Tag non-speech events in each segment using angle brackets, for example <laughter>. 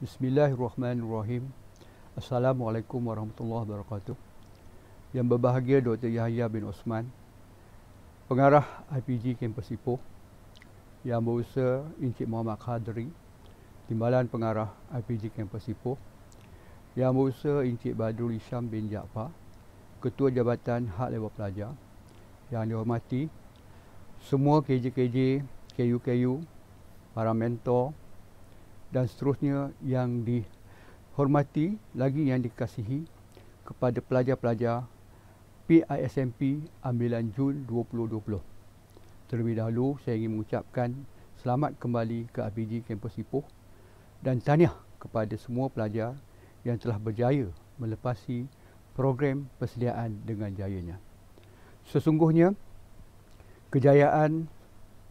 Bismillahirrahmanirrahim. Assalamualaikum warahmatullahi wabarakatuh. Yang berbahagia Dr. Yahya bin Osman, pengarah IPG Kampus Ipoh, yang berusaha Encik Muhammad Khadri, timbalan pengarah IPG Kampus Ipoh, yang berusaha Encik Badrul Isham bin Ja'far, Ketua Jabatan Hak Lewat Pelajar, yang dihormati, semua KJ-KJ, KU-KU, para mentor, dan seterusnya yang dihormati lagi yang dikasihi kepada pelajar-pelajar PISMP ambilan Jun 2020. Terlebih dahulu saya ingin mengucapkan selamat kembali ke ABG Kampus Ipoh dan tahniah kepada semua pelajar yang telah berjaya melepasi program persediaan dengan jayanya. Sesungguhnya kejayaan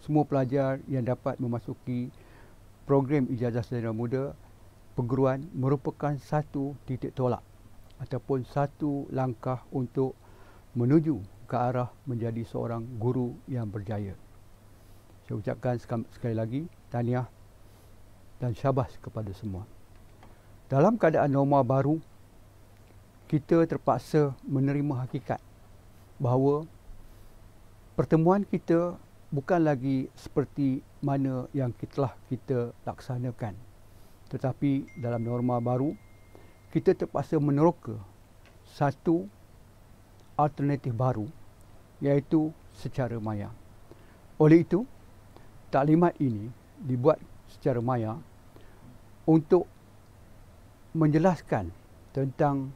semua pelajar yang dapat memasuki program ijazah sarjana muda perguruan merupakan satu titik tolak ataupun satu langkah untuk menuju ke arah menjadi seorang guru yang berjaya. Saya ucapkan sekali lagi tahniah dan syabas kepada semua. Dalam keadaan norma baru, kita terpaksa menerima hakikat bahawa pertemuan kita bukan lagi seperti mana yang telah kita laksanakan. Tetapi dalam norma baru, kita terpaksa meneroka satu alternatif baru iaitu secara maya. Oleh itu, taklimat ini dibuat secara maya untuk menjelaskan tentang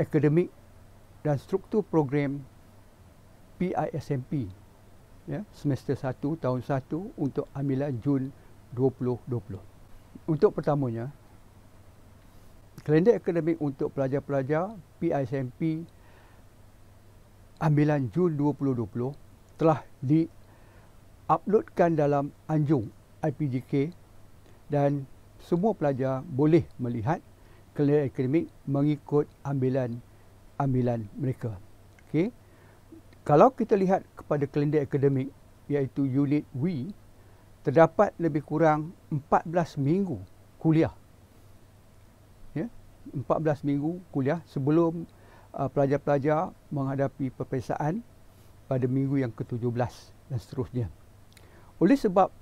akademik dan struktur program PISMP ya, semester 1 tahun 1 untuk ambilan lah Jun 2020. Untuk pertamanya, kalender akademik untuk pelajar-pelajar PISMP ambilan Jun 2020 telah di uploadkan dalam anjung IPDK dan semua pelajar boleh melihat kalender akademik mengikut ambilan ambilan mereka. Okey. Kalau kita lihat kepada kalender akademik iaitu unit W terdapat lebih kurang 14 minggu kuliah. Ya, 14 minggu kuliah sebelum uh, pelajar-pelajar menghadapi peperiksaan pada minggu yang ke-17 dan seterusnya. Oleh sebab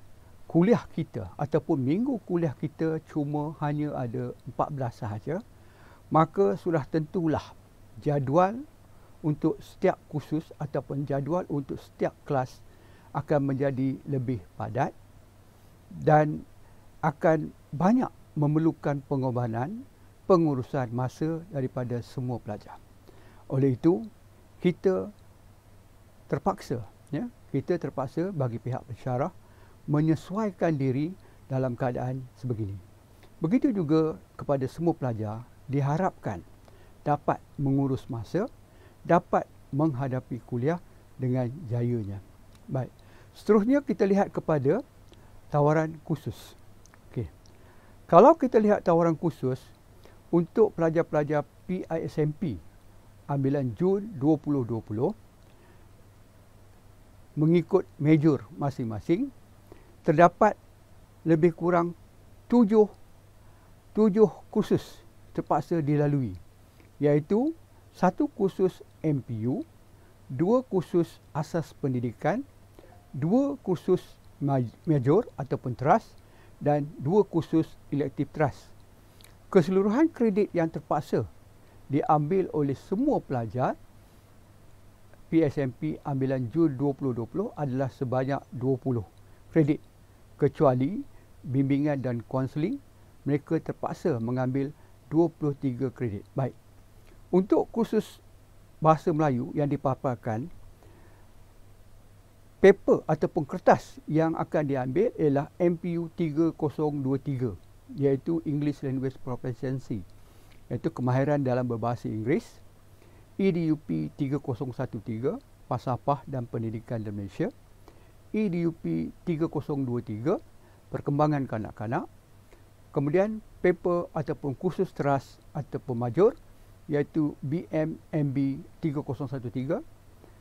kuliah kita ataupun minggu kuliah kita cuma hanya ada 14 sahaja, maka sudah tentulah jadual untuk setiap kursus ataupun jadual untuk setiap kelas akan menjadi lebih padat dan akan banyak memerlukan pengorbanan pengurusan masa daripada semua pelajar. Oleh itu, kita terpaksa ya, kita terpaksa bagi pihak pensyarah menyesuaikan diri dalam keadaan sebegini. Begitu juga kepada semua pelajar diharapkan dapat mengurus masa dapat menghadapi kuliah dengan jayanya. Baik. Seterusnya kita lihat kepada tawaran khusus. Okey. Kalau kita lihat tawaran khusus untuk pelajar-pelajar PISMP ambilan Jun 2020 mengikut major masing-masing terdapat lebih kurang tujuh tujuh kursus terpaksa dilalui iaitu satu kursus MPU, dua kursus asas pendidikan, dua kursus major ataupun trust dan dua kursus elective trust. Keseluruhan kredit yang terpaksa diambil oleh semua pelajar PSMP ambilan Jun 2020 adalah sebanyak 20 kredit kecuali bimbingan dan konseling mereka terpaksa mengambil 23 kredit. Baik. Untuk kursus bahasa Melayu yang dipaparkan, paper ataupun kertas yang akan diambil ialah MPU 3023 iaitu English Language Proficiency iaitu kemahiran dalam berbahasa Inggeris EDUP 3013 Pasapah dan Pendidikan di Malaysia EDUP 3023 Perkembangan Kanak-kanak kemudian paper ataupun kursus teras ataupun major 3023 iaitu BMMB 3013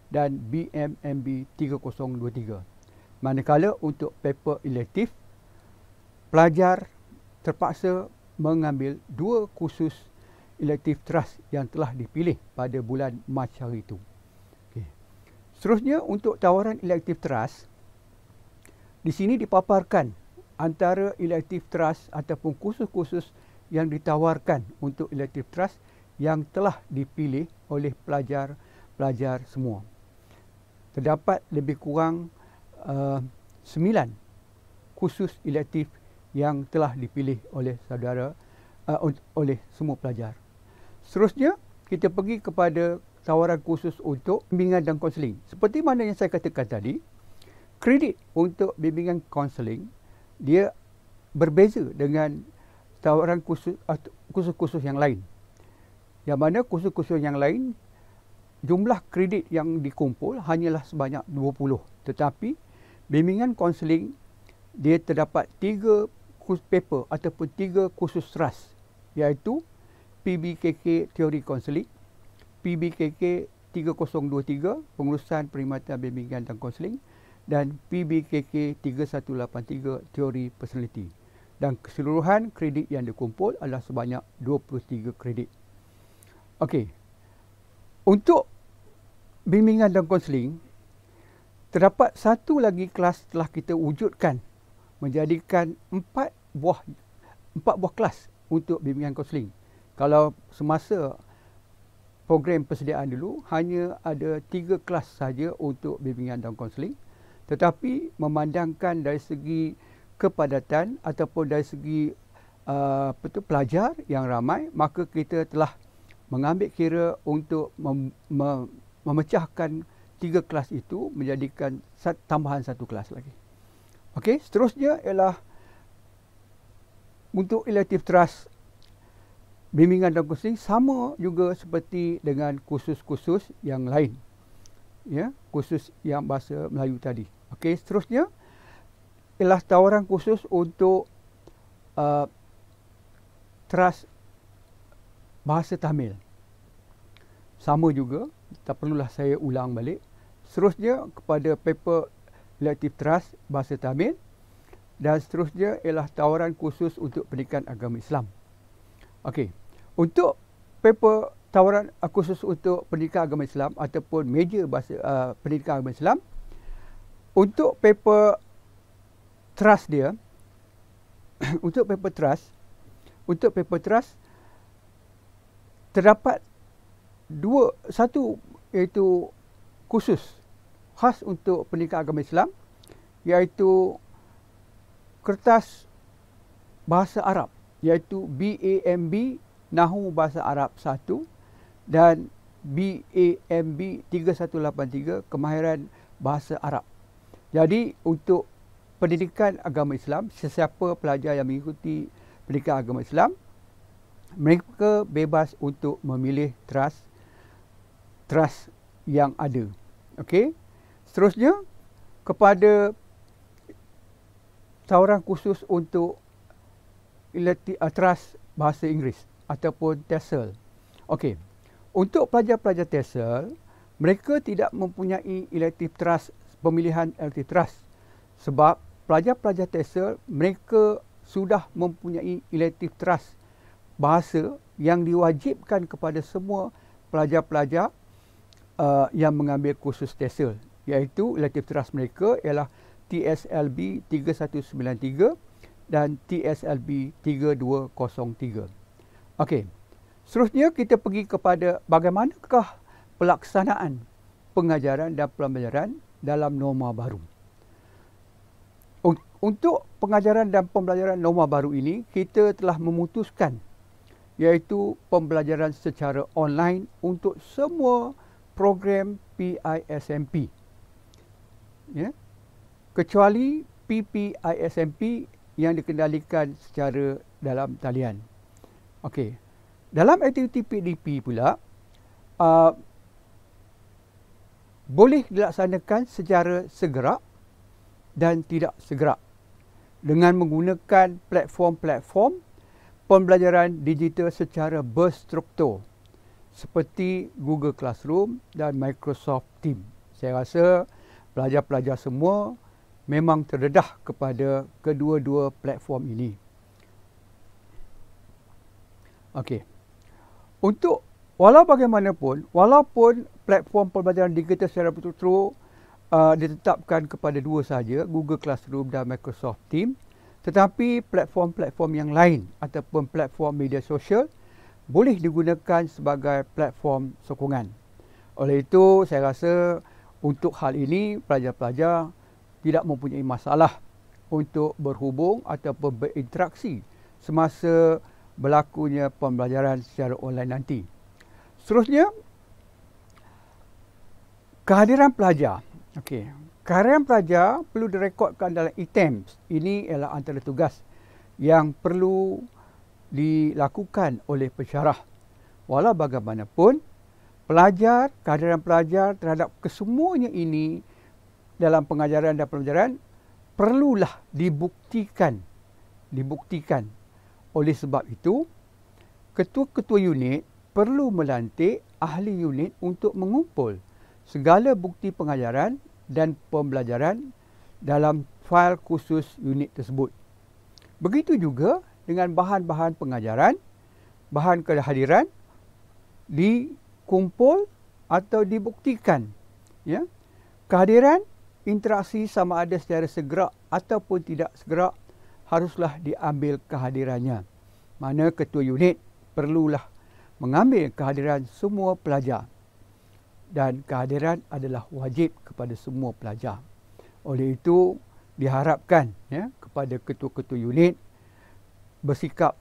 dan BMMB 3023. Manakala untuk paper elektif, pelajar terpaksa mengambil dua kursus elektif teras yang telah dipilih pada bulan Mac hari itu. Okay. Seterusnya, untuk tawaran elektif teras di sini dipaparkan antara elektif teras ataupun kursus-kursus yang ditawarkan untuk elektif trust yang telah dipilih oleh pelajar-pelajar semua. Terdapat lebih kurang eh, sembilan uh, khusus elektif yang telah dipilih oleh saudara uh, oleh semua pelajar. Seterusnya, kita pergi kepada tawaran khusus untuk bimbingan dan konseling. Seperti mana yang saya katakan tadi, kredit untuk bimbingan konseling dia berbeza dengan tawaran khusus khusus-khusus yang lain. Yang mana kursus-kursus yang lain, jumlah kredit yang dikumpul hanyalah sebanyak 20. Tetapi, bimbingan konseling, dia terdapat tiga kursus paper ataupun tiga kursus ras iaitu PBKK Teori Konseling, PBKK 3023 Pengurusan Perkhidmatan Bimbingan dan Konseling dan PBKK 3183 Teori Personality. Dan keseluruhan kredit yang dikumpul adalah sebanyak 23 kredit. Okey. Untuk bimbingan dan konseling, terdapat satu lagi kelas telah kita wujudkan menjadikan empat buah empat buah kelas untuk bimbingan konseling. Kalau semasa program persediaan dulu hanya ada tiga kelas saja untuk bimbingan dan konseling tetapi memandangkan dari segi kepadatan ataupun dari segi uh, pelajar yang ramai maka kita telah mengambil kira untuk mem, mem, memecahkan tiga kelas itu menjadikan sat, tambahan satu kelas lagi. Okey, seterusnya ialah untuk elective trust bimbingan dan kursing sama juga seperti dengan kursus-kursus yang lain. Ya, kursus yang bahasa Melayu tadi. Okey, seterusnya ialah tawaran khusus untuk uh, trust bahasa Tamil. Sama juga, tak perlulah saya ulang balik. Seterusnya kepada paper Relative Trust Bahasa Tamil dan seterusnya ialah tawaran khusus untuk pendidikan agama Islam. Okey, untuk paper tawaran khusus untuk pendidikan agama Islam ataupun meja bahasa uh, pendidikan agama Islam untuk paper trust dia <coughs> untuk paper trust untuk paper trust terdapat dua satu iaitu khusus khas untuk pendidikan agama Islam iaitu kertas bahasa Arab iaitu BAMB Nahu Bahasa Arab 1 dan BAMB 3183 Kemahiran Bahasa Arab. Jadi untuk pendidikan agama Islam, sesiapa pelajar yang mengikuti pendidikan agama Islam, mereka bebas untuk memilih trust trust yang ada. Okey. Seterusnya kepada tawaran khusus untuk uh, trust bahasa Inggeris ataupun Tesel. Okey. Untuk pelajar-pelajar Tesel, mereka tidak mempunyai elective trust pemilihan elective trust sebab pelajar-pelajar Tesel mereka sudah mempunyai elective trust bahasa yang diwajibkan kepada semua pelajar-pelajar uh, yang mengambil kursus TESOL iaitu elective trust mereka ialah TSLB 3193 dan TSLB 3203. Okey. Seterusnya kita pergi kepada bagaimanakah pelaksanaan pengajaran dan pembelajaran dalam norma baru. Untuk pengajaran dan pembelajaran norma baru ini, kita telah memutuskan iaitu pembelajaran secara online untuk semua program PISMP. Ya. Kecuali PPISMP yang dikendalikan secara dalam talian. Okey. Dalam aktiviti PDP pula uh, boleh dilaksanakan secara segera dan tidak segera dengan menggunakan platform-platform pembelajaran digital secara berstruktur seperti Google Classroom dan Microsoft Teams. Saya rasa pelajar-pelajar semua memang terdedah kepada kedua-dua platform ini. Okey. Untuk walau bagaimanapun, walaupun platform pembelajaran digital secara berstruktur uh, ditetapkan kepada dua saja, Google Classroom dan Microsoft Teams, tetapi platform-platform yang lain ataupun platform media sosial boleh digunakan sebagai platform sokongan. Oleh itu, saya rasa untuk hal ini pelajar-pelajar tidak mempunyai masalah untuk berhubung atau berinteraksi semasa berlakunya pembelajaran secara online nanti. Seterusnya, kehadiran pelajar. Okey, Karyawan pelajar perlu direkodkan dalam ITEMS. Ini ialah antara tugas yang perlu dilakukan oleh pensyarah. Walau bagaimanapun, pelajar, kehadiran pelajar terhadap kesemuanya ini dalam pengajaran dan pelajaran perlulah dibuktikan. Dibuktikan. Oleh sebab itu, ketua-ketua unit perlu melantik ahli unit untuk mengumpul segala bukti pengajaran dan pembelajaran dalam fail khusus unit tersebut. Begitu juga dengan bahan-bahan pengajaran, bahan kehadiran dikumpul atau dibuktikan. Ya. Kehadiran interaksi sama ada secara segera ataupun tidak segera haruslah diambil kehadirannya. Mana ketua unit perlulah mengambil kehadiran semua pelajar dan kehadiran adalah wajib kepada semua pelajar. Oleh itu, diharapkan ya, kepada ketua-ketua unit bersikap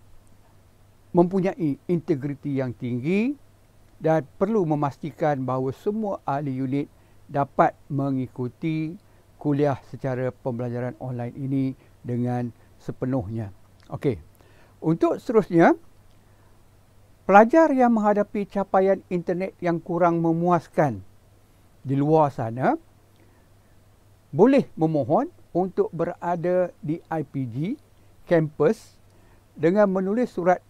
mempunyai integriti yang tinggi dan perlu memastikan bahawa semua ahli unit dapat mengikuti kuliah secara pembelajaran online ini dengan sepenuhnya. Okey. Untuk seterusnya, pelajar yang menghadapi capaian internet yang kurang memuaskan di luar sana boleh memohon untuk berada di IPG kampus dengan menulis surat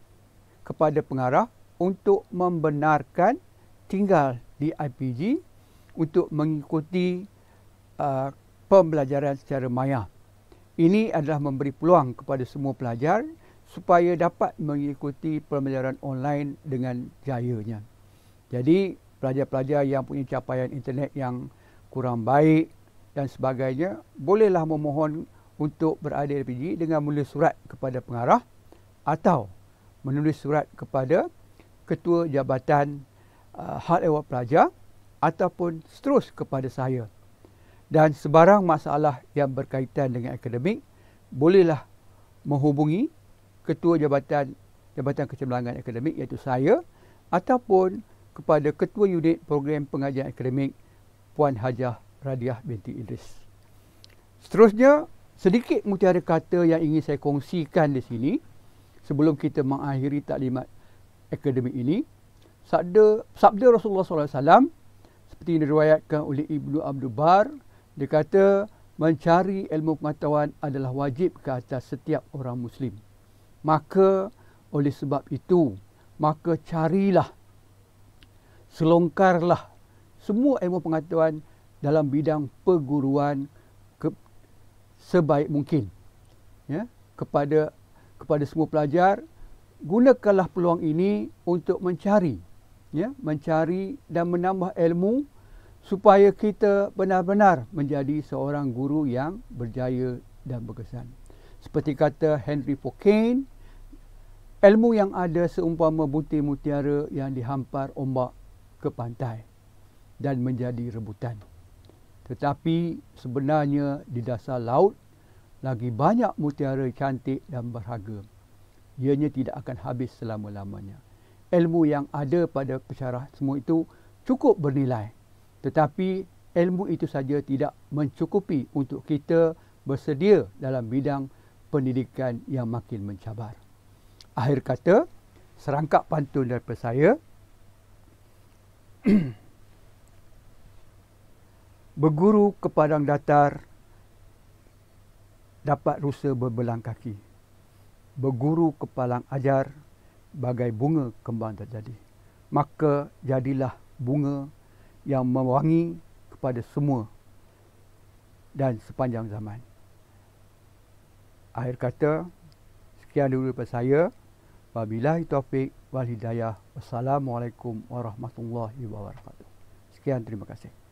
kepada pengarah untuk membenarkan tinggal di IPG untuk mengikuti uh, pembelajaran secara maya. Ini adalah memberi peluang kepada semua pelajar supaya dapat mengikuti pembelajaran online dengan jayanya. Jadi, pelajar-pelajar yang punya capaian internet yang kurang baik dan sebagainya, bolehlah memohon untuk berada di PG dengan menulis surat kepada pengarah atau menulis surat kepada Ketua Jabatan uh, Hal ehwal Pelajar ataupun seterus kepada saya. Dan sebarang masalah yang berkaitan dengan akademik, bolehlah menghubungi ketua jabatan jabatan kecemerlangan akademik iaitu saya ataupun kepada ketua unit program pengajian akademik Puan Hajah Radiah binti Idris. Seterusnya, sedikit mutiara kata yang ingin saya kongsikan di sini sebelum kita mengakhiri taklimat akademik ini. Sabda, sabda Rasulullah sallallahu alaihi wasallam seperti yang diriwayatkan oleh Ibnu Abdul Bar, dia kata mencari ilmu pengetahuan adalah wajib ke atas setiap orang muslim. Maka oleh sebab itu, maka carilah, selongkarlah semua ilmu pengetahuan dalam bidang perguruan ke, sebaik mungkin. Ya, kepada kepada semua pelajar, gunakanlah peluang ini untuk mencari ya, mencari dan menambah ilmu supaya kita benar-benar menjadi seorang guru yang berjaya dan berkesan. Seperti kata Henry Pocane, ilmu yang ada seumpama butir mutiara yang dihampar ombak ke pantai dan menjadi rebutan. Tetapi sebenarnya di dasar laut lagi banyak mutiara cantik dan berharga. Ianya tidak akan habis selama-lamanya. Ilmu yang ada pada pesarah semua itu cukup bernilai. Tetapi ilmu itu saja tidak mencukupi untuk kita bersedia dalam bidang pendidikan yang makin mencabar akhir kata serangkap pantun daripada saya <clears throat> Beguru ke padang datar dapat rusa berbelang kaki Beguru ke padang ajar bagai bunga kembang terjadi maka jadilah bunga yang mewangi kepada semua dan sepanjang zaman akhir kata sekian dulu daripada saya Wabillahi taufik wal hidayah. Wassalamualaikum warahmatullahi wabarakatuh. Sekian terima kasih.